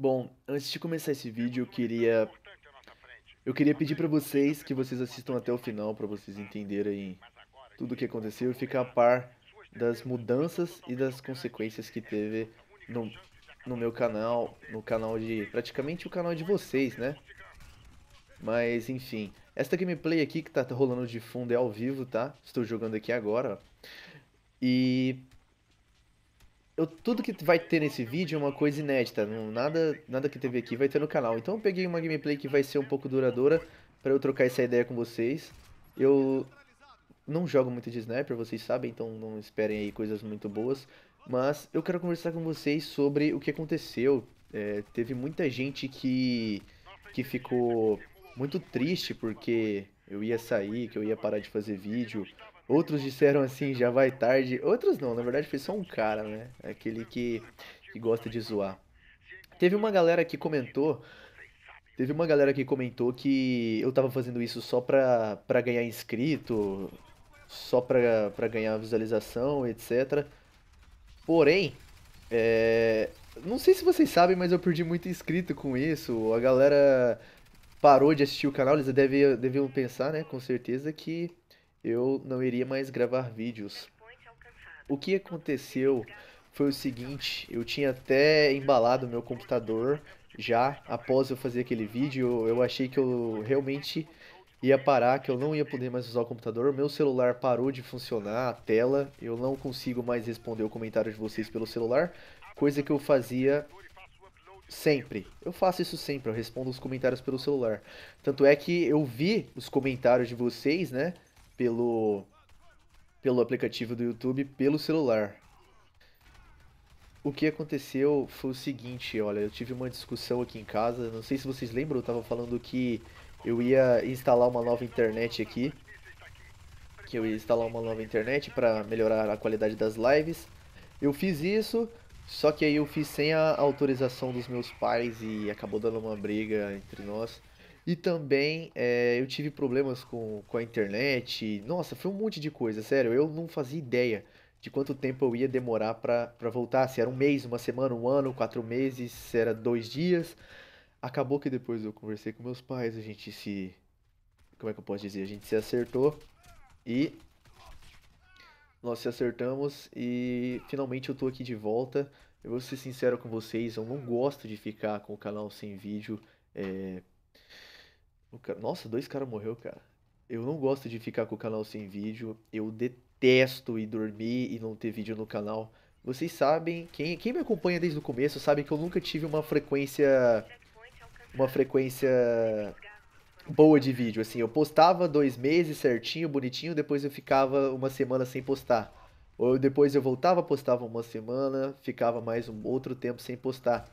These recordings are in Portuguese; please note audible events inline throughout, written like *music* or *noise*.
Bom, antes de começar esse vídeo, eu queria eu queria pedir para vocês que vocês assistam até o final para vocês entenderem tudo o que aconteceu e ficar a par das mudanças e das consequências que teve no, no meu canal, no canal de praticamente o canal de vocês, né? Mas enfim, esta gameplay aqui que tá rolando de fundo é ao vivo, tá? Estou jogando aqui agora. E eu, tudo que vai ter nesse vídeo é uma coisa inédita, não, nada, nada que teve aqui vai ter no canal. Então eu peguei uma gameplay que vai ser um pouco duradoura para eu trocar essa ideia com vocês. Eu não jogo muito de sniper, vocês sabem, então não esperem aí coisas muito boas. Mas eu quero conversar com vocês sobre o que aconteceu. É, teve muita gente que, que ficou muito triste porque eu ia sair, que eu ia parar de fazer vídeo, Outros disseram assim, já vai tarde. Outros não, na verdade foi só um cara, né? Aquele que, que gosta de zoar. Teve uma galera que comentou. Teve uma galera que comentou que eu tava fazendo isso só pra, pra ganhar inscrito, só pra, pra ganhar visualização, etc. Porém, é, não sei se vocês sabem, mas eu perdi muito inscrito com isso. A galera parou de assistir o canal, eles devem, deviam pensar, né, com certeza, que eu não iria mais gravar vídeos. O que aconteceu foi o seguinte, eu tinha até embalado meu computador já após eu fazer aquele vídeo, eu achei que eu realmente ia parar, que eu não ia poder mais usar o computador, meu celular parou de funcionar, a tela, eu não consigo mais responder o comentário de vocês pelo celular, coisa que eu fazia sempre. Eu faço isso sempre, eu respondo os comentários pelo celular. Tanto é que eu vi os comentários de vocês, né? pelo, pelo aplicativo do YouTube pelo celular. O que aconteceu foi o seguinte, olha, eu tive uma discussão aqui em casa, não sei se vocês lembram, eu estava falando que eu ia instalar uma nova internet aqui, que eu ia instalar uma nova internet para melhorar a qualidade das lives. Eu fiz isso, só que aí eu fiz sem a autorização dos meus pais e acabou dando uma briga entre nós. E também é, eu tive problemas com, com a internet. Nossa, foi um monte de coisa, sério. Eu não fazia ideia de quanto tempo eu ia demorar para voltar. Se era um mês, uma semana, um ano, quatro meses, se era dois dias. Acabou que depois eu conversei com meus pais, a gente se. Como é que eu posso dizer? A gente se acertou e. Nós se acertamos e finalmente eu tô aqui de volta. Eu vou ser sincero com vocês, eu não gosto de ficar com o canal sem vídeo. É, nossa, dois caras morreu, cara. Eu não gosto de ficar com o canal sem vídeo. Eu detesto ir dormir e não ter vídeo no canal. Vocês sabem, quem, quem me acompanha desde o começo sabe que eu nunca tive uma frequência. Uma frequência boa de vídeo. Assim, eu postava dois meses certinho, bonitinho, depois eu ficava uma semana sem postar. Ou depois eu voltava, postava uma semana, ficava mais um outro tempo sem postar.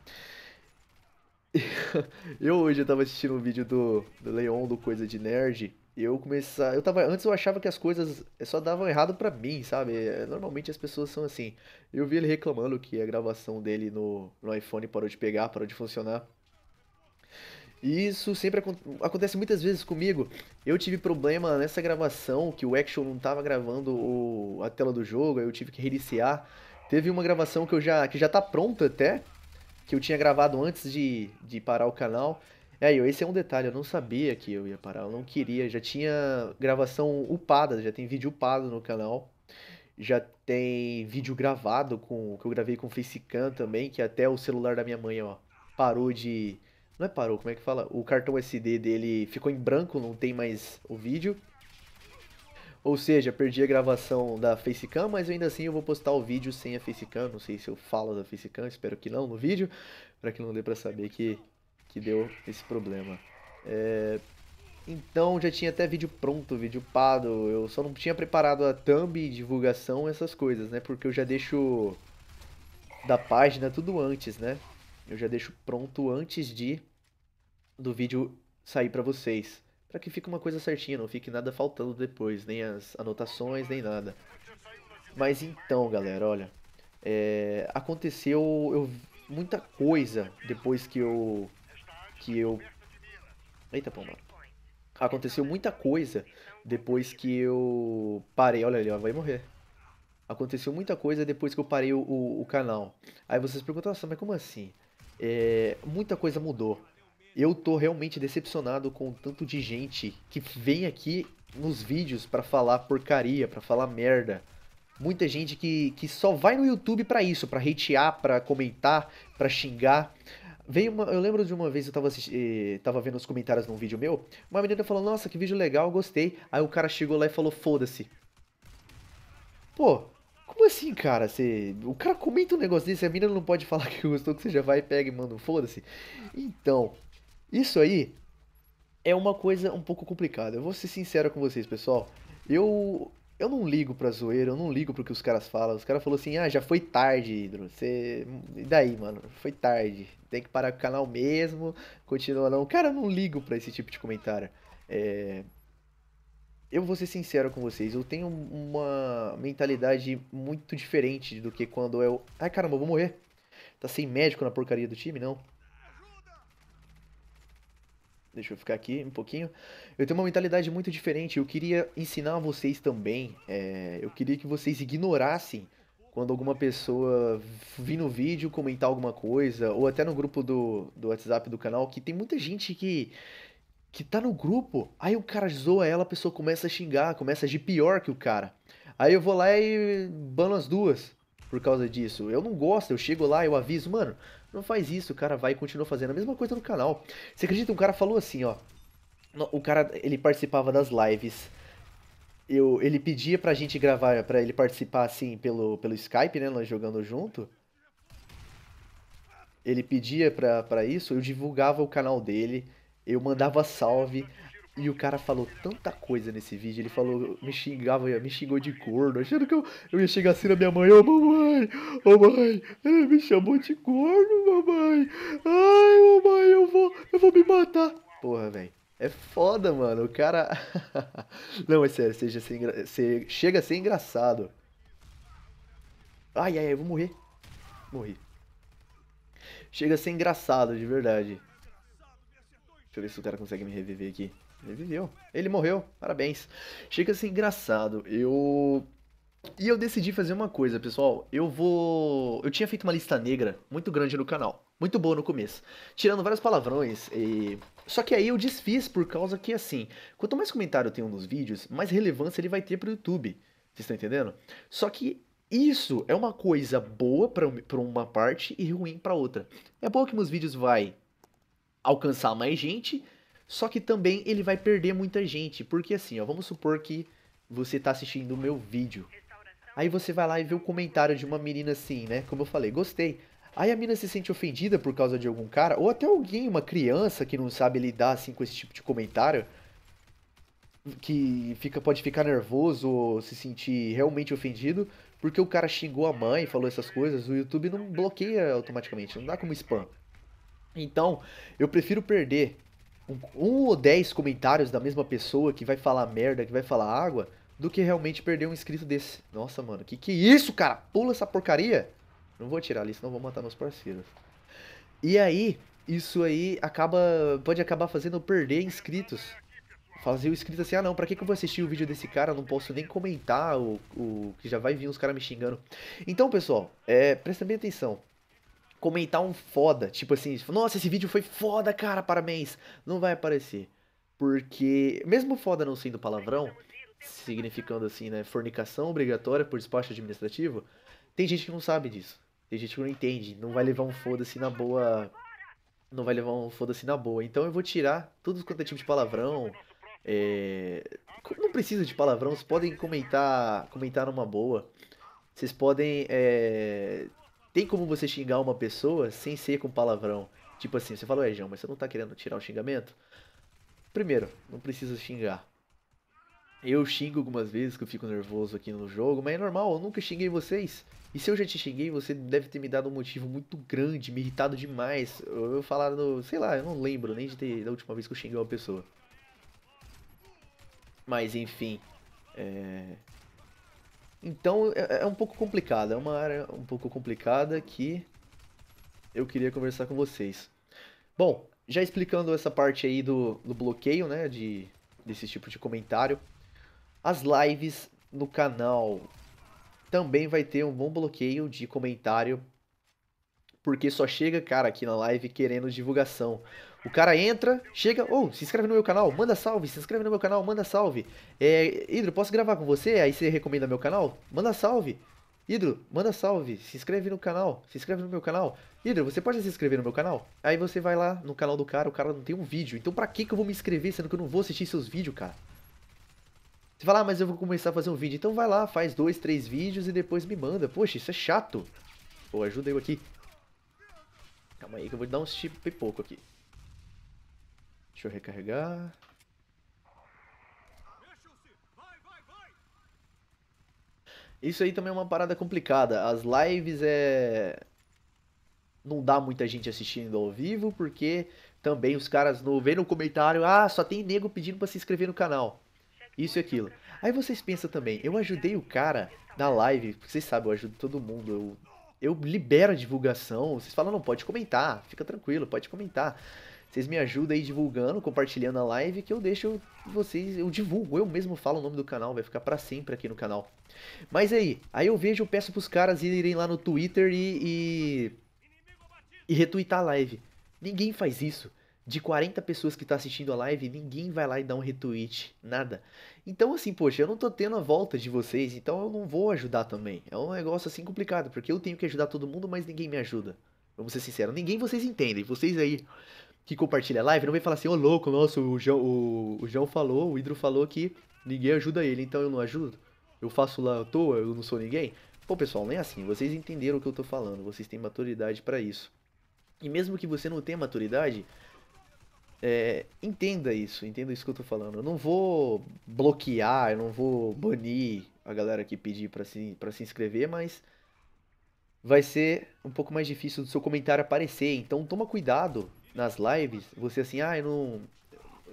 *laughs* eu hoje eu tava assistindo um vídeo do, do Leon do Coisa de Nerd. E eu começar. Eu tava. Antes eu achava que as coisas só davam errado para mim, sabe? É, normalmente as pessoas são assim. Eu vi ele reclamando que a gravação dele no, no iPhone parou de pegar, parou de funcionar. E isso sempre ac acontece muitas vezes comigo. Eu tive problema nessa gravação, que o Action não tava gravando o, a tela do jogo, aí eu tive que reiniciar. Teve uma gravação que eu já que já tá pronta até, que eu tinha gravado antes de, de parar o canal. É, esse é um detalhe, eu não sabia que eu ia parar, eu não queria, já tinha gravação upada, já tem vídeo upado no canal, já tem vídeo gravado com que eu gravei com o Facecam também, que até o celular da minha mãe, ó, parou de não é parou, como é que fala? O cartão SD dele ficou em branco, não tem mais o vídeo. Ou seja, perdi a gravação da Facecam, mas ainda assim eu vou postar o vídeo sem a Facecam. Não sei se eu falo da Facecam, espero que não no vídeo, para que não dê para saber que, que deu esse problema. É... Então já tinha até vídeo pronto, vídeo pado. Eu só não tinha preparado a thumb, divulgação, essas coisas, né? Porque eu já deixo da página tudo antes, né? Eu já deixo pronto antes de do vídeo sair para vocês para que fique uma coisa certinha, não fique nada faltando depois, nem as anotações, nem nada. Mas então, galera, olha, é, aconteceu eu, muita coisa depois que eu que eu Eita, pomba. Aconteceu muita coisa depois que eu parei. Olha ali, ó, vai morrer. Aconteceu muita coisa depois que eu parei o, o, o canal. Aí vocês perguntam, nossa, mas como assim? É, muita coisa mudou eu tô realmente decepcionado com o tanto de gente que vem aqui nos vídeos para falar porcaria, para falar merda. Muita gente que, que só vai no YouTube para isso, para hatear, para comentar, para xingar. Veio uma, eu lembro de uma vez eu tava, eh, tava vendo os comentários num vídeo meu, uma menina falou, nossa, que vídeo legal, gostei. Aí o cara chegou lá e falou, foda-se. Pô, como assim, cara? Você... O cara comenta um negócio desse, a menina não pode falar *laughs* que gostou, que você já vai, e pega e manda um foda-se. Então, isso aí é uma coisa um pouco complicada. Eu vou ser sincero com vocês, pessoal. Eu eu não ligo pra zoeira, eu não ligo pro que os caras falam. Os caras falaram assim, ah, já foi tarde, Hidro. Você... E daí, mano? Foi tarde. Tem que parar com o canal mesmo, continua não. Cara, eu não ligo pra esse tipo de comentário. É... Eu vou ser sincero com vocês, eu tenho uma mentalidade muito diferente do que quando eu... Ai, caramba, eu vou morrer. Tá sem médico na porcaria do time? Não deixa eu ficar aqui um pouquinho. Eu tenho uma mentalidade muito diferente. Eu queria ensinar a vocês também. É, eu queria que vocês ignorassem quando alguma pessoa vir no vídeo comentar alguma coisa, ou até no grupo do, do WhatsApp do canal, que tem muita gente que. Que tá no grupo, aí o cara zoa ela, a pessoa começa a xingar, começa a agir pior que o cara. Aí eu vou lá e bano as duas por causa disso. Eu não gosto, eu chego lá, eu aviso, mano, não faz isso, o cara vai e continua fazendo a mesma coisa no canal. Você acredita? Um cara falou assim, ó. O cara, ele participava das lives. Eu, ele pedia pra gente gravar, pra ele participar assim pelo, pelo Skype, né? Nós jogando junto. Ele pedia pra, pra isso, eu divulgava o canal dele, eu mandava salve. E o cara falou tanta coisa nesse vídeo, ele falou, me xingava, me xingou de gordo, achando que eu, eu ia chegar assim na minha mãe, ô oh, mamãe, ô oh, mãe, ele me chamou de gordo, mamãe, ai mamãe, eu vou, eu vou me matar. Porra, velho. É foda, mano. O cara. *laughs* Não, é sério, seja sem engra... chega a ser engraçado. Ai, ai, ai, eu vou morrer. Morri. Chega a ser engraçado, de verdade. Deixa eu ver se o cara consegue me reviver aqui. Ele viveu. Ele morreu. Parabéns. Chega assim ser engraçado. Eu. E eu decidi fazer uma coisa, pessoal. Eu vou. Eu tinha feito uma lista negra muito grande no canal. Muito boa no começo. Tirando vários palavrões e. Só que aí eu desfiz por causa que, assim, quanto mais comentário eu tenho nos vídeos, mais relevância ele vai ter pro YouTube. Vocês estão entendendo? Só que isso é uma coisa boa para uma parte e ruim para outra. É bom que meus vídeos vai alcançar mais gente só que também ele vai perder muita gente, porque assim, ó, vamos supor que você está assistindo o meu vídeo. Aí você vai lá e vê o comentário de uma menina assim, né? Como eu falei, gostei. Aí a menina se sente ofendida por causa de algum cara, ou até alguém, uma criança que não sabe lidar assim com esse tipo de comentário, que fica pode ficar nervoso ou se sentir realmente ofendido, porque o cara xingou a mãe, falou essas coisas, o YouTube não bloqueia automaticamente, não dá como spam. Então, eu prefiro perder um, ou dez comentários da mesma pessoa que vai falar merda, que vai falar água, do que realmente perder um inscrito desse. Nossa, mano, que que é isso, cara? Pula essa porcaria! Não vou tirar ali, senão vou matar meus parceiros. E aí, isso aí acaba. Pode acabar fazendo eu perder inscritos. Fazer o inscrito assim, ah não, pra que, que eu vou assistir o vídeo desse cara? não posso nem comentar o, o que já vai vir os caras me xingando. Então, pessoal, é, prestem bem atenção comentar um foda. Tipo assim, tipo, nossa, esse vídeo foi foda, cara, parabéns. Não vai aparecer. Porque, mesmo foda não sendo palavrão, significando assim, né, fornicação obrigatória por despacho administrativo, tem gente que não sabe disso. Tem gente que não entende, não vai levar um foda-se na boa. Não vai levar um foda-se na boa. Então eu vou tirar tudo quanto é tipo de palavrão. É... Não precisa de palavrão, vocês podem comentar, comentar numa boa. Vocês podem é tem como você xingar uma pessoa sem ser com palavrão? Tipo assim, você falou, é, João, mas você não tá querendo tirar o xingamento? Primeiro, não precisa xingar. Eu xingo algumas vezes que eu fico nervoso aqui no jogo, mas é normal, eu nunca xinguei vocês. E se eu já te xinguei, você deve ter me dado um motivo muito grande, me irritado demais. Eu, falaram, no, sei lá, eu não lembro nem de ter, da última vez que eu xinguei uma pessoa. Mas enfim, é... Então é, é um pouco complicado, é uma área um pouco complicada que eu queria conversar com vocês. Bom, já explicando essa parte aí do, do bloqueio, né, de, desse tipo de comentário, as lives no canal também vai ter um bom bloqueio de comentário porque só chega cara aqui na live querendo divulgação. O cara entra, chega, ou oh, se inscreve no meu canal, manda salve, se inscreve no meu canal, manda salve. É, Hidro, posso gravar com você? Aí você recomenda meu canal? Manda salve. Hidro, manda salve, se inscreve no canal, se inscreve no meu canal. Hidro, você pode se inscrever no meu canal? Aí você vai lá no canal do cara, o cara não tem um vídeo. Então pra que, que eu vou me inscrever sendo que eu não vou assistir seus vídeos, cara? Você fala, ah, mas eu vou começar a fazer um vídeo. Então vai lá, faz dois, três vídeos e depois me manda. Poxa, isso é chato. Pô, ajuda eu aqui. Calma aí que eu vou dar uns tipo pipoco aqui. Deixa eu recarregar. Isso aí também é uma parada complicada. As lives é. Não dá muita gente assistindo ao vivo, porque também os caras não vêem no comentário, ah, só tem nego pedindo para se inscrever no canal. Isso e aquilo. Aí vocês pensam também, eu ajudei o cara na live, vocês sabem, eu ajudo todo mundo, eu eu libero a divulgação. Vocês falam, não, pode comentar, fica tranquilo, pode comentar. Vocês me ajudam aí divulgando, compartilhando a live, que eu deixo vocês, eu divulgo, eu mesmo falo o nome do canal, vai ficar para sempre aqui no canal. Mas aí, aí eu vejo, eu peço pros caras irem lá no Twitter e. e, e retweetar a live. Ninguém faz isso de 40 pessoas que tá assistindo a live, ninguém vai lá e dá um retweet, nada. Então, assim, poxa, eu não tô tendo a volta de vocês, então eu não vou ajudar também. É um negócio assim complicado, porque eu tenho que ajudar todo mundo, mas ninguém me ajuda. Vamos ser sinceros, ninguém vocês entendem. Vocês aí que compartilha a live, não vem falar assim, ô oh, louco, nossa, o João, o, o João falou, o Hidro falou que ninguém ajuda ele, então eu não ajudo. Eu faço lá à toa, eu não sou ninguém. Pô, pessoal, não é assim. Vocês entenderam o que eu tô falando, vocês têm maturidade para isso. E mesmo que você não tenha maturidade, é, entenda isso, entenda isso que eu tô falando. Eu não vou bloquear, eu não vou banir a galera que pedir para se, pra se inscrever, mas vai ser um pouco mais difícil do seu comentário aparecer. Então toma cuidado nas lives, você assim, ah, eu não.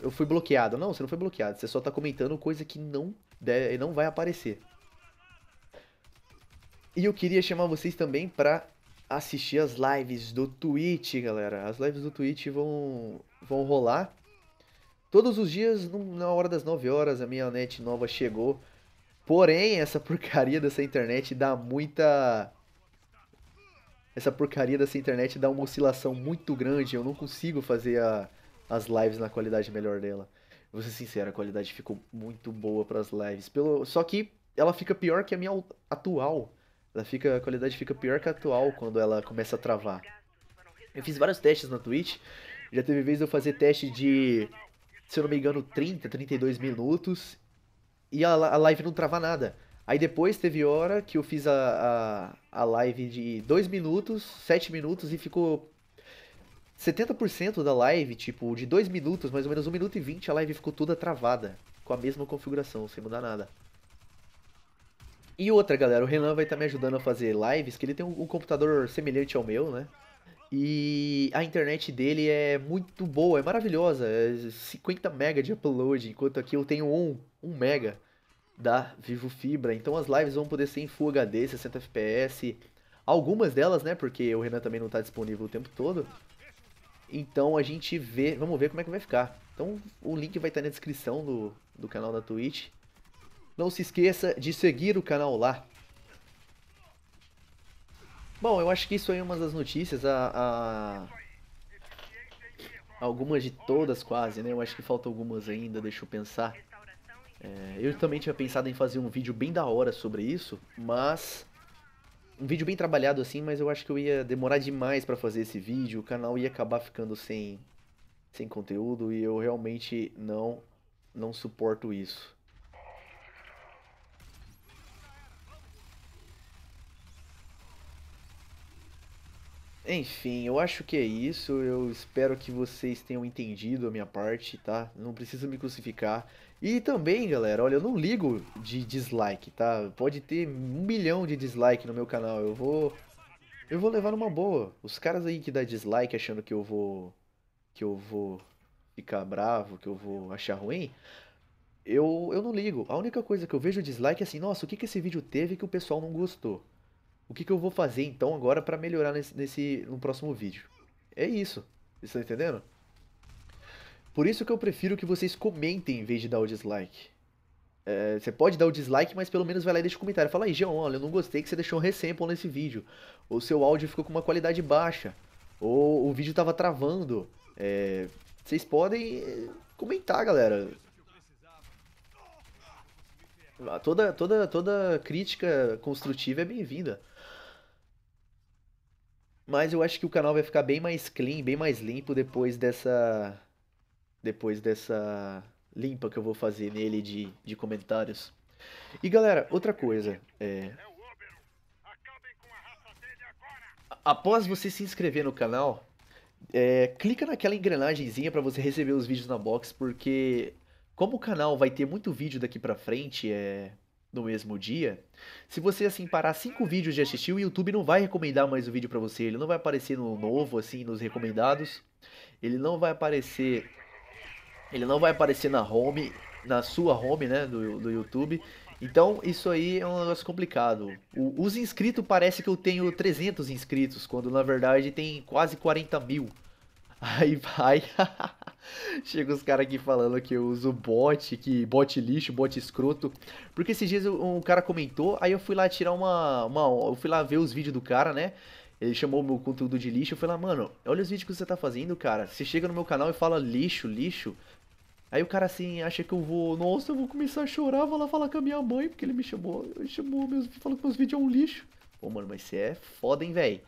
Eu fui bloqueado. Não, você não foi bloqueado. Você só tá comentando coisa que não, deve, não vai aparecer. E eu queria chamar vocês também para assistir as lives do Twitch, galera. As lives do Twitch vão vão rolar. Todos os dias, na hora das 9 horas, a minha net nova chegou. Porém, essa porcaria dessa internet dá muita. Essa porcaria dessa internet dá uma oscilação muito grande. Eu não consigo fazer a... as lives na qualidade melhor dela. Vou ser sincero, a qualidade ficou muito boa para as lives. Pelo... Só que ela fica pior que a minha atual. Ela fica, a qualidade fica pior que a atual quando ela começa a travar. Eu fiz vários testes na Twitch já teve vez eu fazer teste de, se eu não me engano, 30, 32 minutos e a, a live não travar nada. Aí depois teve hora que eu fiz a, a, a live de 2 minutos, 7 minutos e ficou 70% da live, tipo, de 2 minutos, mais ou menos 1 minuto e 20, a live ficou toda travada. Com a mesma configuração, sem mudar nada. E outra, galera, o Renan vai estar tá me ajudando a fazer lives, que ele tem um, um computador semelhante ao meu, né? E a internet dele é muito boa, é maravilhosa, é 50 mega de upload, enquanto aqui eu tenho 1, 1 mega da Vivo Fibra. Então as lives vão poder ser em Full HD, 60 FPS, algumas delas, né, porque o Renan também não está disponível o tempo todo. Então a gente vê, vamos ver como é que vai ficar. Então o link vai estar tá na descrição do, do canal da Twitch. Não se esqueça de seguir o canal lá, Bom, eu acho que isso aí é uma das notícias. A, a... Algumas de todas, quase, né? Eu acho que faltam algumas ainda, deixa eu pensar. É, eu também tinha pensado em fazer um vídeo bem da hora sobre isso, mas. Um vídeo bem trabalhado assim, mas eu acho que eu ia demorar demais para fazer esse vídeo, o canal ia acabar ficando sem, sem conteúdo e eu realmente não, não suporto isso. Enfim, eu acho que é isso. Eu espero que vocês tenham entendido a minha parte, tá? Não precisa me crucificar. E também, galera, olha, eu não ligo de dislike, tá? Pode ter um milhão de dislike no meu canal. Eu vou. Eu vou levar numa boa. Os caras aí que dá dislike achando que eu vou. Que eu vou ficar bravo, que eu vou achar ruim. Eu, eu não ligo. A única coisa que eu vejo dislike é assim, nossa, o que, que esse vídeo teve que o pessoal não gostou? o que, que eu vou fazer então agora para melhorar nesse, nesse no próximo vídeo. É isso. Vocês estão entendendo? Por isso que eu prefiro que vocês comentem em vez de dar o dislike. É, você pode dar o dislike, mas pelo menos vai lá e deixa um comentário. Fala aí, Jean, olha, eu não gostei que você deixou um resample nesse vídeo. Ou seu áudio ficou com uma qualidade baixa. Ou o vídeo tava travando. É, vocês podem é, comentar, galera. Toda, toda, toda crítica construtiva é bem-vinda. Mas eu acho que o canal vai ficar bem mais clean, bem mais limpo depois dessa. Depois dessa limpa que eu vou fazer nele de, de comentários. E galera, outra coisa. É... Após você se inscrever no canal, é, clica naquela engrenagemzinha para você receber os vídeos na box, porque como o canal vai ter muito vídeo daqui pra frente, é no mesmo dia, se você assim parar cinco vídeos de assistir, o YouTube não vai recomendar mais o vídeo para você, ele não vai aparecer no novo assim nos recomendados. Ele não vai aparecer ele não vai aparecer na home, na sua home, né, do, do YouTube. Então, isso aí é um negócio complicado. O, os inscritos parece que eu tenho 300 inscritos, quando na verdade tem quase 40 mil. Aí vai. *laughs* *laughs* Chega os caras aqui falando que eu uso bot, que bot lixo, bot escroto. Porque esses dias um cara comentou, aí eu fui lá tirar uma, uma. Eu fui lá ver os vídeos do cara, né? Ele chamou meu conteúdo de lixo. Eu falei, ah, mano, olha os vídeos que você tá fazendo, cara. Você chega no meu canal e fala lixo, lixo. Aí o cara assim acha que eu vou. Nossa, eu vou começar a chorar, vou lá falar com a minha mãe, porque ele me chamou. Ele chamou meus. Falou que meus vídeos é um lixo. Pô, mano, mas você é foda, hein, velho.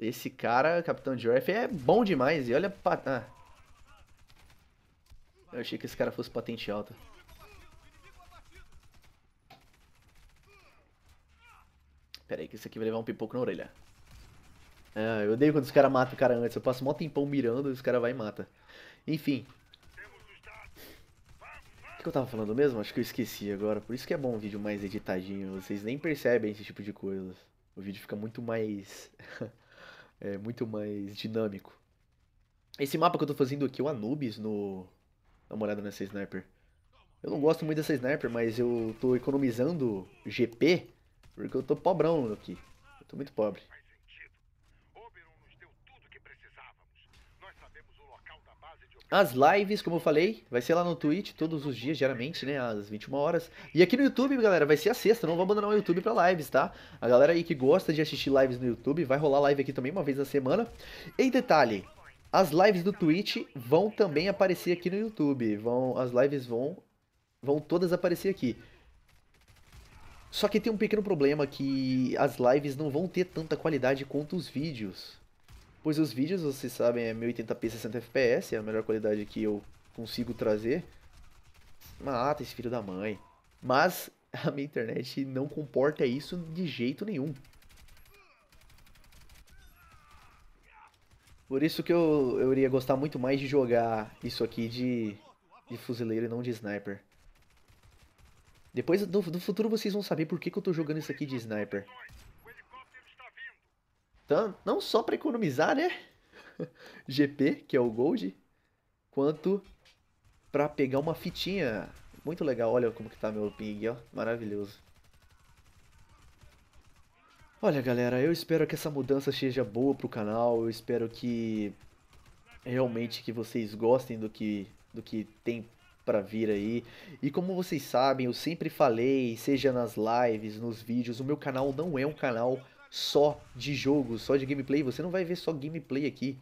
Esse cara, Capitão Jeff é bom demais. E olha... pra... Ah. Eu achei que esse cara fosse patente alta. Pera aí, que isso aqui vai levar um pipoco na orelha. Ah, eu odeio quando os caras matam o cara antes. Eu passo mó tempão mirando e os caras vai e mata. Enfim. O que eu tava falando mesmo? Acho que eu esqueci agora. Por isso que é bom um vídeo mais editadinho. Vocês nem percebem esse tipo de coisa. O vídeo fica muito mais... *laughs* é, muito mais dinâmico. Esse mapa que eu tô fazendo aqui, o Anubis, no Namorada nessa Sniper. Eu não gosto muito dessa Sniper, mas eu tô economizando GP porque eu tô pobrão aqui. Eu tô muito pobre. As lives, como eu falei, vai ser lá no Twitch todos os dias, geralmente, né? Às 21 horas. E aqui no YouTube, galera, vai ser a sexta. Não vou abandonar o YouTube pra lives, tá? A galera aí que gosta de assistir lives no YouTube, vai rolar live aqui também uma vez na semana. Em detalhe, as lives do Twitch vão também aparecer aqui no YouTube. Vão, as lives vão, vão todas aparecer aqui. Só que tem um pequeno problema que as lives não vão ter tanta qualidade quanto os vídeos. Pois os vídeos, vocês sabem, é 1080p 60fps, é a melhor qualidade que eu consigo trazer. Mata esse filho da mãe. Mas *laughs* a minha internet não comporta isso de jeito nenhum. Por isso que eu, eu iria gostar muito mais de jogar isso aqui de, de fuzileiro e não de sniper. Depois, do do futuro, vocês vão saber por que, que eu tô jogando isso aqui de sniper não só para economizar, né? GP, *laughs* que é o Gold, quanto para pegar uma fitinha. Muito legal, olha como que tá meu ping, ó, maravilhoso. Olha, galera, eu espero que essa mudança seja boa pro canal, eu espero que realmente que vocês gostem do que do que tem para vir aí. E como vocês sabem, eu sempre falei, seja nas lives, nos vídeos, o meu canal não é um canal só de jogo, só de gameplay. Você não vai ver só gameplay aqui.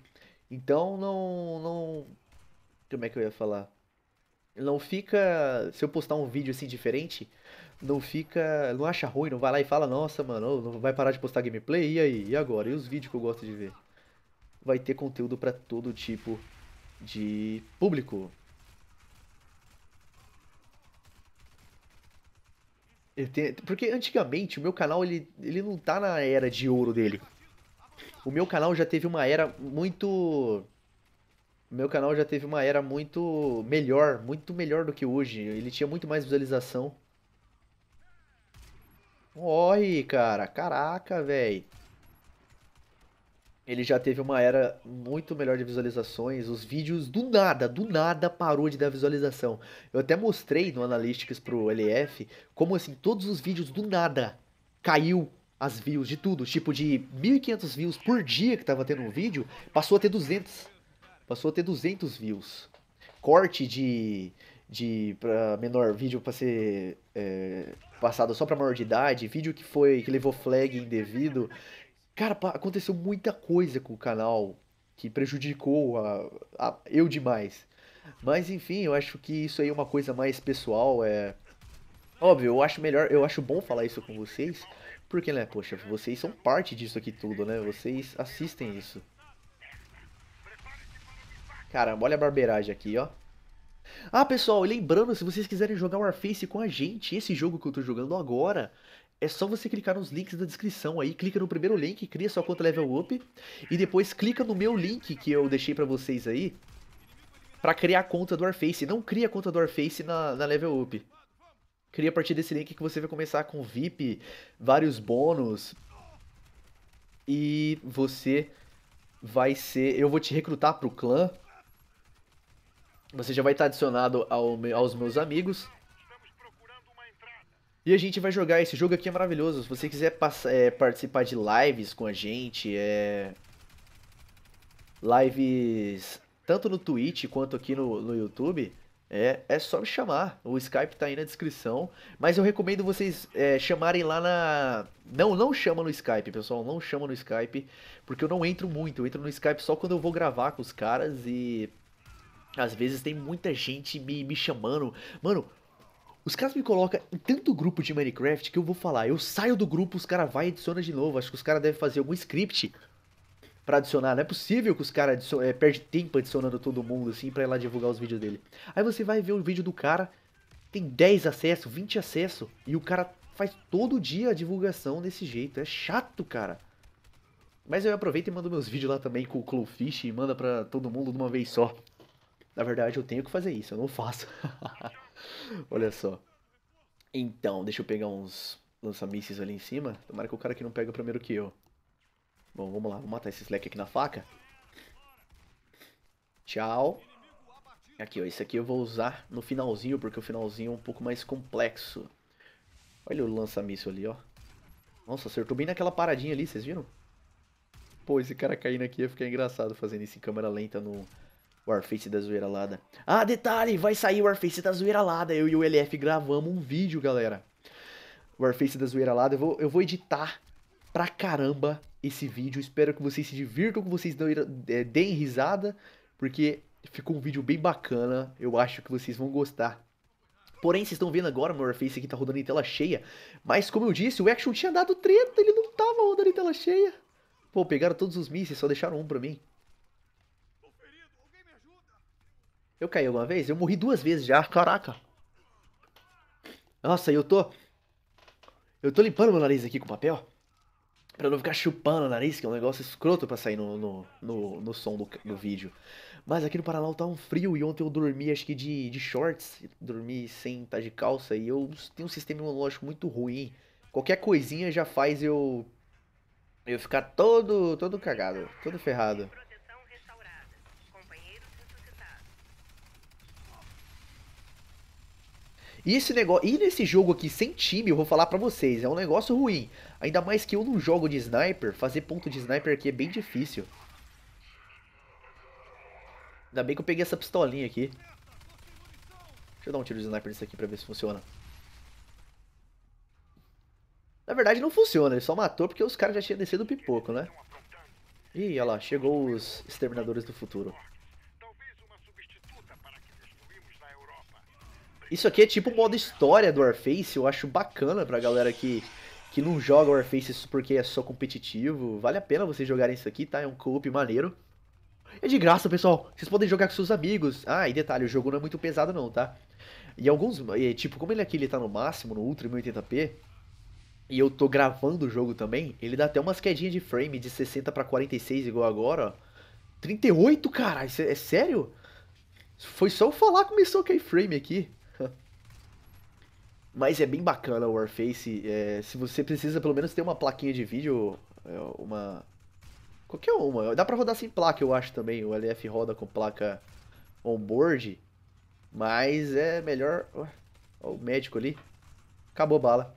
Então não. não como é que eu ia falar? Não fica. Se eu postar um vídeo assim diferente, não fica. Não acha ruim, não vai lá e fala, nossa, mano, não vai parar de postar gameplay? E aí? E agora? E os vídeos que eu gosto de ver? Vai ter conteúdo para todo tipo de público. porque antigamente o meu canal ele, ele não tá na era de ouro dele. O meu canal já teve uma era muito. O meu canal já teve uma era muito melhor, muito melhor do que hoje. Ele tinha muito mais visualização. Morre, cara. Caraca, velho ele já teve uma era muito melhor de visualizações. Os vídeos do nada, do nada parou de dar visualização. Eu até mostrei no Analytics pro LF como assim, todos os vídeos do nada caiu as views de tudo, tipo de 1500 views por dia que tava tendo um vídeo, passou a ter 200. Passou a ter 200 views. Corte de de pra menor vídeo para ser é, passado só para maior de idade, vídeo que foi que levou flag indevido, Cara, aconteceu muita coisa com o canal que prejudicou a, a, eu demais. Mas enfim, eu acho que isso aí é uma coisa mais pessoal, é óbvio, eu acho melhor, eu acho bom falar isso com vocês, porque né, poxa, vocês são parte disso aqui tudo, né? Vocês assistem isso. Caramba, olha a barbeiragem aqui, ó. Ah, pessoal, lembrando, se vocês quiserem jogar Warface com a gente, esse jogo que eu tô jogando agora é só você clicar nos links da descrição aí, clica no primeiro link, cria sua conta level up e depois clica no meu link que eu deixei para vocês aí para criar a conta do Warface. Não cria a conta do Warface na, na level up. Cria a partir desse link que você vai começar com VIP, vários bônus e você vai ser, eu vou te recrutar pro clã. Você já vai estar adicionado ao, aos meus amigos e a gente vai jogar esse jogo aqui é maravilhoso. Se você quiser é, participar de lives com a gente, é lives tanto no Twitch quanto aqui no, no YouTube, é, é só me chamar. O Skype tá aí na descrição. Mas eu recomendo vocês é, chamarem lá na. Não, não chama no Skype, pessoal. Não chama no Skype. Porque eu não entro muito. Eu entro no Skype só quando eu vou gravar com os caras e. Às vezes tem muita gente me, me chamando. Mano, os caras me colocam em tanto grupo de Minecraft que eu vou falar. Eu saio do grupo, os caras vão e adicionam de novo. Acho que os caras devem fazer algum script para adicionar. Não é possível que os caras é, tempo adicionando todo mundo, assim, pra ir lá divulgar os vídeos dele. Aí você vai ver o vídeo do cara, tem 10 acessos, 20 acessos, e o cara faz todo dia a divulgação desse jeito. É chato, cara. Mas eu aproveito e mando meus vídeos lá também com o Clowfish e manda pra todo mundo de uma vez só. Na verdade, eu tenho que fazer isso, eu não faço. *laughs* *laughs* Olha só. Então, deixa eu pegar uns lança-mísseis ali em cima. Tomara que o cara aqui não pega primeiro que eu. Bom, vamos lá. Vamos matar esse Slack aqui na faca. Tchau. Aqui, ó. Esse aqui eu vou usar no finalzinho, porque o finalzinho é um pouco mais complexo. Olha o lança-míssil ali, ó. Nossa, acertou bem naquela paradinha ali, vocês viram? Pô, esse cara caindo aqui ia ficar engraçado fazendo isso em câmera lenta no, Warface da Zoeira Lada. Ah, detalhe, vai sair o Warface da Zoeira Lada. Eu e o LF gravamos um vídeo, galera. Warface da Zoeira Lada. Eu vou, eu vou editar pra caramba esse vídeo. Espero que vocês se divirtam, que vocês é, deem risada, porque ficou um vídeo bem bacana. Eu acho que vocês vão gostar. Porém, vocês estão vendo agora, meu Warface aqui tá rodando em tela cheia. Mas, como eu disse, o Action tinha dado treta, ele não tava rodando em tela cheia. Pô, pegaram todos os mísseis, só deixaram um pra mim. Eu caí alguma vez? Eu morri duas vezes já, caraca. Nossa, eu tô... Eu tô limpando meu nariz aqui com papel. Pra não ficar chupando o nariz, que é um negócio escroto pra sair no, no, no, no som do, do vídeo. Mas aqui no Paraná tá um frio e ontem eu dormi, acho que de, de shorts. Dormi sem estar tá de calça e eu tenho um sistema imunológico muito ruim. Qualquer coisinha já faz eu eu ficar todo, todo cagado, todo ferrado. E esse negócio, e nesse jogo aqui sem time, eu vou falar para vocês, é um negócio ruim. Ainda mais que eu não jogo de sniper, fazer ponto de sniper aqui é bem difícil. Ainda bem que eu peguei essa pistolinha aqui. Deixa eu dar um tiro de sniper nisso aqui pra ver se funciona. Na verdade não funciona, ele só matou porque os caras já tinham descido o pipoco, né? Ih, olha lá, chegou os Exterminadores do Futuro. Isso aqui é tipo o modo história do Warface, eu acho bacana pra galera que, que não joga Warface porque é só competitivo. Vale a pena vocês jogarem isso aqui, tá? É um co-op maneiro. É de graça, pessoal. Vocês podem jogar com seus amigos. Ah, e detalhe, o jogo não é muito pesado não, tá? E alguns, e, tipo, como ele aqui ele tá no máximo, no Ultra 1080p, e eu tô gravando o jogo também, ele dá até umas quedinhas de frame de 60 para 46 igual agora, ó. 38, cara, isso é, é sério? Foi só eu falar que começou a cair frame aqui. Mas é bem bacana o Warface. É, se você precisa pelo menos ter uma plaquinha de vídeo, é, uma. Qualquer uma. Dá pra rodar sem placa, eu acho também. O LF roda com placa onboard. Mas é melhor. Ó, o médico ali. Acabou bala.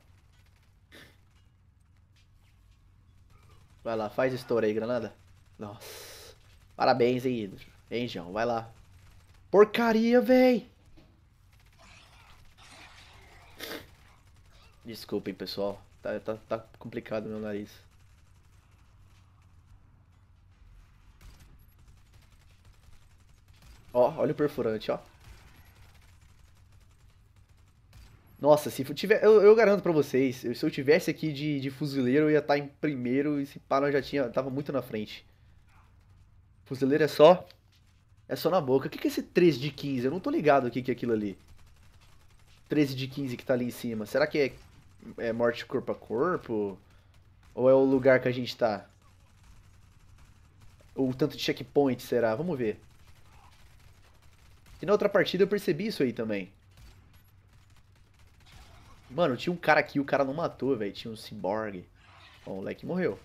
Vai lá, faz estouro aí, granada. Nossa. Parabéns, hein, Hidro. Hein, João? Vai lá. Porcaria, véi! Desculpem, pessoal. Tá, tá, tá complicado meu nariz. Ó, olha o perfurante, ó. Nossa, se eu tiver. Eu, eu, garanto pra vocês, se eu tivesse aqui de, de fuzileiro, eu ia estar tá em primeiro e se pá, eu já tinha. Tava muito na frente. Fuzileiro é só. É só na boca. O que, que é esse 13 de 15? Eu não tô ligado o que, que é aquilo ali. 13 de 15 que tá ali em cima. Será que é é morte corpo a corpo? Ou é o lugar que a gente tá? Ou o tanto de checkpoint será? Vamos ver. E na outra partida eu percebi isso aí também. Mano, tinha um cara aqui, o cara não matou, velho. Tinha um cyborg. Bom, o moleque morreu.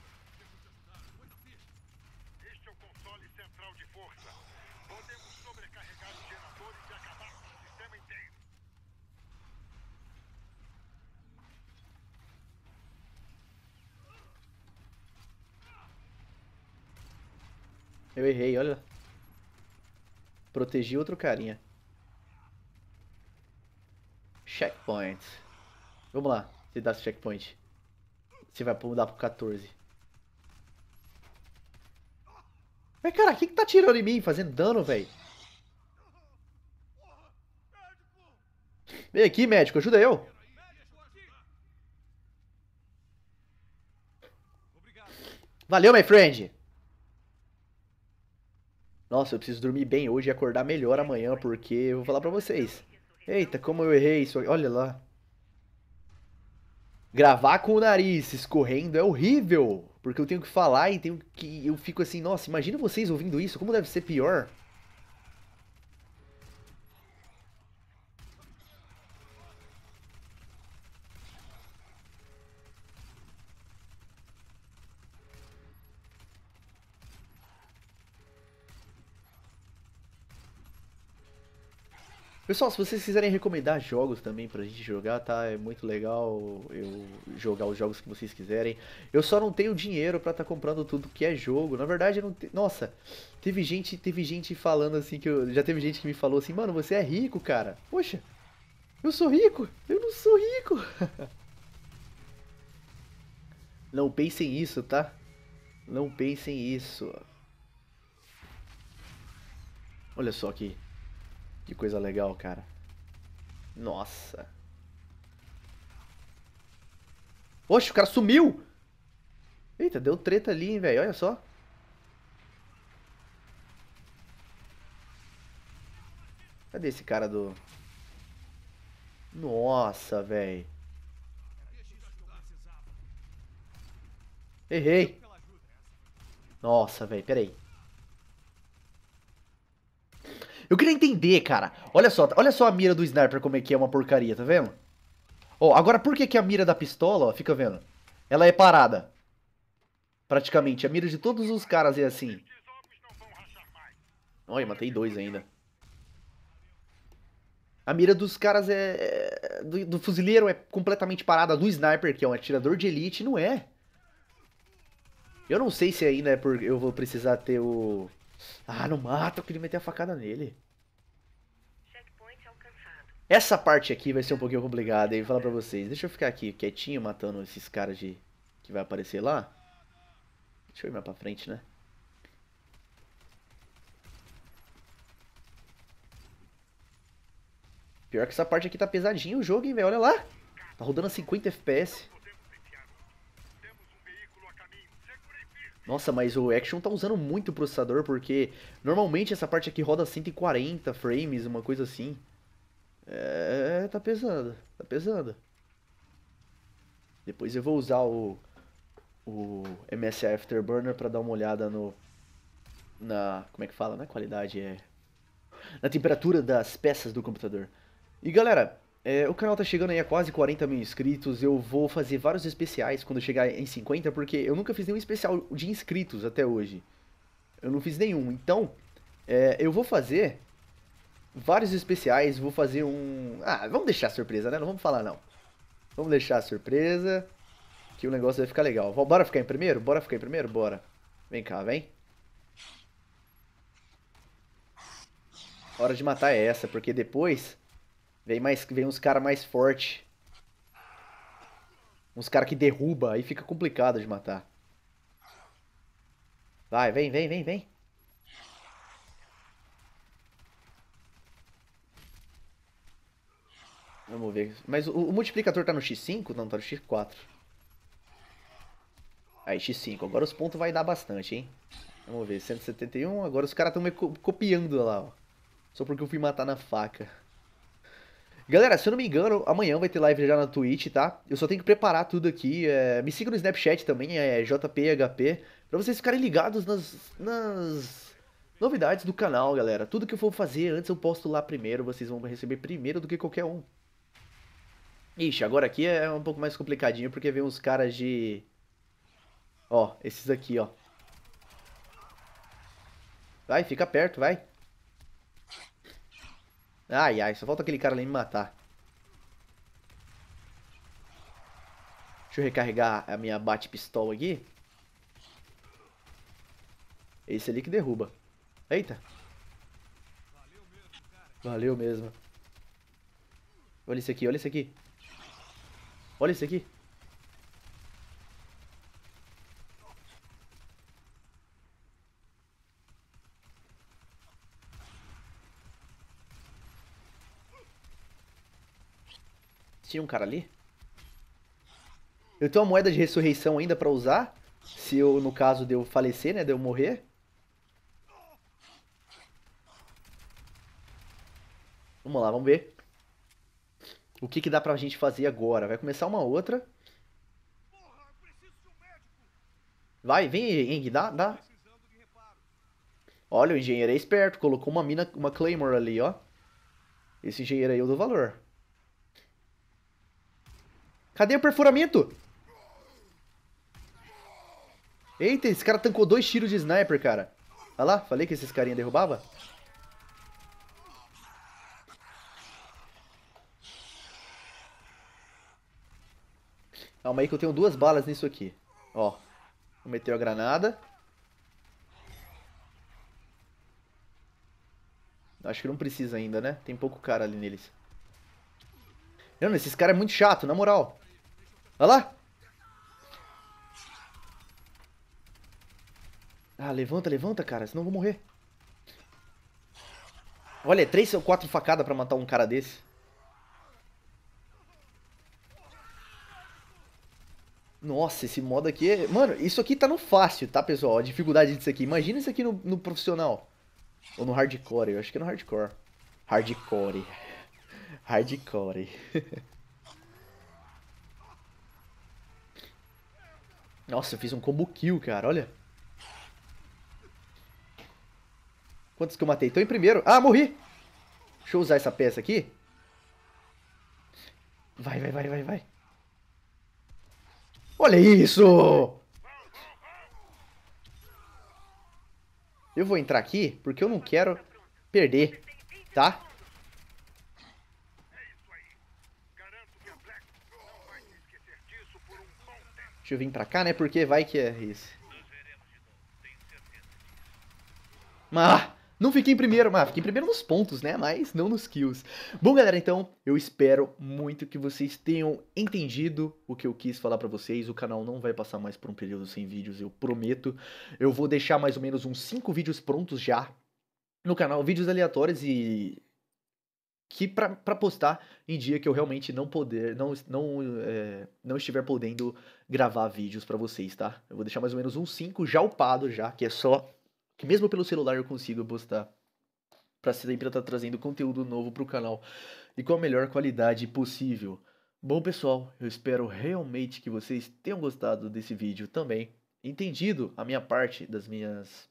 Eu errei, olha. Protegi outro carinha. Checkpoint. Vamos lá, se dá esse checkpoint. Você vai mudar pro 14. Mas, cara, quem que tá tirando em mim, fazendo dano, velho? Vem aqui, médico, ajuda eu. Valeu, my friend. Nossa, eu preciso dormir bem hoje e acordar melhor amanhã, porque eu vou falar pra vocês. Eita, como eu errei isso aqui. Olha lá. Gravar com o nariz escorrendo é horrível. Porque eu tenho que falar e tenho que. Eu fico assim, nossa, imagina vocês ouvindo isso, como deve ser pior. Pessoal, se vocês quiserem recomendar jogos também pra gente jogar, tá? É muito legal eu jogar os jogos que vocês quiserem. Eu só não tenho dinheiro para estar tá comprando tudo que é jogo. Na verdade, eu não tenho. Nossa, teve gente, teve gente falando assim que eu... já teve gente que me falou assim: "Mano, você é rico, cara". Poxa, eu sou rico? Eu não sou rico. *laughs* não pensem isso, tá? Não pensem isso. Olha só aqui. Que coisa legal, cara. Nossa. Oxe, o cara sumiu! Eita, deu treta ali, hein, velho. Olha só. Cadê esse cara do... Nossa, velho. Errei. Nossa, velho. Pera aí. Eu queria entender, cara. Olha só, olha só a mira do sniper como é que é uma porcaria, tá vendo? Ó, oh, agora por que, que a mira da pistola, ó, fica vendo? Ela é parada. Praticamente, a mira de todos os caras é assim. Olha, matei dois ainda. A mira dos caras é, é... Do, do fuzileiro é completamente parada. Do sniper, que é um atirador de elite, não é. Eu não sei se ainda é porque eu vou precisar ter o... Ah, não mata, eu queria meter a facada nele. Essa parte aqui vai ser um pouquinho complicada, hein? Vou falar pra vocês. Deixa eu ficar aqui quietinho, matando esses caras de... que vai aparecer lá. Deixa eu ir mais pra frente, né? Pior que essa parte aqui tá pesadinho o jogo, hein, velho? Olha lá! Tá rodando a 50 FPS. Nossa, mas o Action tá usando muito o processador, porque normalmente essa parte aqui roda 140 frames, uma coisa assim. É, tá pesando, tá pesando. Depois eu vou usar o, o MSI Afterburner para dar uma olhada no... Na... como é que fala? Na né? qualidade, é... Na temperatura das peças do computador. E galera, é, o canal tá chegando aí a quase 40 mil inscritos. Eu vou fazer vários especiais quando chegar em 50, porque eu nunca fiz nenhum especial de inscritos até hoje. Eu não fiz nenhum. Então, é, eu vou fazer vários especiais. Vou fazer um. Ah, vamos deixar a surpresa, né? Não vamos falar, não. Vamos deixar a surpresa. Que o negócio vai ficar legal. Bora ficar em primeiro? Bora ficar em primeiro? Bora. Vem cá, vem. Hora de matar é essa, porque depois Vem, mais, vem uns caras mais fortes. Uns caras que derruba, aí fica complicado de matar. Vai, vem, vem, vem, vem. Vamos ver. Mas o, o multiplicador tá no X5? Não, tá no X4. Aí, X5. Agora os pontos vai dar bastante, hein? Vamos ver. 171. Agora os caras estão me copiando lá, ó. Só porque eu fui matar na faca. Galera, se eu não me engano, amanhã vai ter live já na Twitch, tá? Eu só tenho que preparar tudo aqui. É... Me siga no Snapchat também, é JPHP, pra vocês ficarem ligados nas, nas novidades do canal, galera. Tudo que eu for fazer antes eu posto lá primeiro, vocês vão receber primeiro do que qualquer um. Ixi, agora aqui é um pouco mais complicadinho, porque vem uns caras de... Ó, esses aqui, ó. Vai, fica perto, vai. Ai, ai, só falta aquele cara ali me matar. Deixa eu recarregar a minha bate-pistola aqui. Esse ali que derruba. Eita. Valeu mesmo. Olha isso aqui, olha isso aqui. Olha isso aqui. tinha um cara ali? Eu tenho uma moeda de ressurreição ainda para usar? Se eu, no caso de eu falecer, né? De eu morrer? Vamos lá, vamos ver. O que que dá pra gente fazer agora? Vai começar uma outra. Vai, vem, Eng, dá, dá. Olha, o engenheiro é esperto, colocou uma mina, uma claymore ali, ó. Esse engenheiro aí eu dou valor. Cadê o perfuramento? Eita, esse cara tancou dois tiros de sniper, cara. Olha lá, falei que esses carinha derrubava. Calma aí que eu tenho duas balas nisso aqui. Ó, vou meter a granada. Acho que não precisa ainda, né? Tem pouco cara ali neles. Não, esses cara é muito chato, na moral. Olha lá. Ah, levanta, levanta, cara, senão eu vou morrer. Olha, é três ou quatro facadas pra matar um cara desse. Nossa, esse modo aqui... É... Mano, isso aqui tá no fácil, tá, pessoal? A dificuldade disso aqui. Imagina isso aqui no, no profissional. Ou no hardcore, eu acho que é no hardcore. Hardcore. *laughs* Hardcore. *laughs* Nossa, eu fiz um combo kill, cara, olha. Quantos que eu matei? Tô em primeiro. Ah, morri! Deixa eu usar essa peça aqui. Vai, vai, vai, vai, vai. Olha isso! Eu vou entrar aqui porque eu não quero perder, tá? Deixa eu vir pra cá, né? Porque vai que é isso. mas Não fiquei em primeiro, mas fiquei em primeiro nos pontos, né? Mas não nos kills. Bom, galera, então eu espero muito que vocês tenham entendido o que eu quis falar para vocês. O canal não vai passar mais por um período sem vídeos, eu prometo. Eu vou deixar mais ou menos uns 5 vídeos prontos já no canal, vídeos aleatórios e que para postar em dia que eu realmente não poder, não não, é, não estiver podendo gravar vídeos para vocês, tá? Eu vou deixar mais ou menos uns 5 já upado já, que é só que mesmo pelo celular eu consigo postar para sempre estar tá trazendo conteúdo novo pro canal e com a melhor qualidade possível. Bom, pessoal, eu espero realmente que vocês tenham gostado desse vídeo também, entendido a minha parte das minhas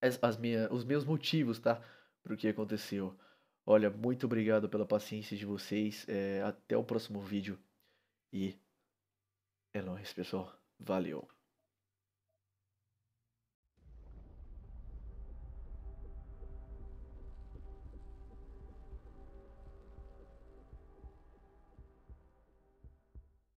as, as os meus motivos, tá? Pro que aconteceu. Olha, muito obrigado pela paciência de vocês. É, até o próximo vídeo. E é nóis, pessoal. Valeu.